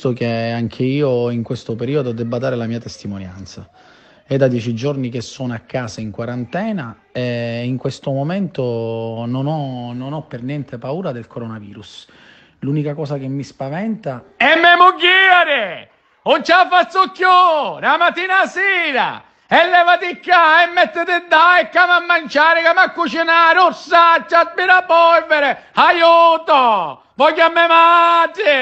giusto che anche io in questo periodo debba dare la mia testimonianza. È da dieci giorni che sono a casa in quarantena e in questo momento non ho, non ho per niente paura del coronavirus. L'unica cosa che mi spaventa è me mughiere! Un ciaffazzucchione! La mattina a sera! E levati qua e mettete da e come a mangiare, come a cucinare, orsaccia, aspira polvere! Aiuto! Voglio a me mangiare!